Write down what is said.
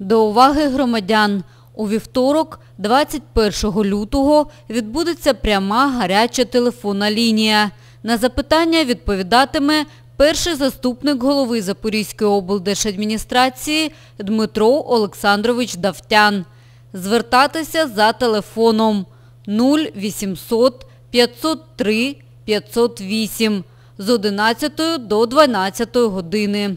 До уваги громадян. У вівторок, 21 лютого, відбудеться пряма гаряча телефонна лінія. На запитання відповідатиме перший заступник голови Запорізької облдержадміністрації Дмитро Олександрович Давтян. Звертатися за телефоном 0800 503 508 з 11 до 12 години.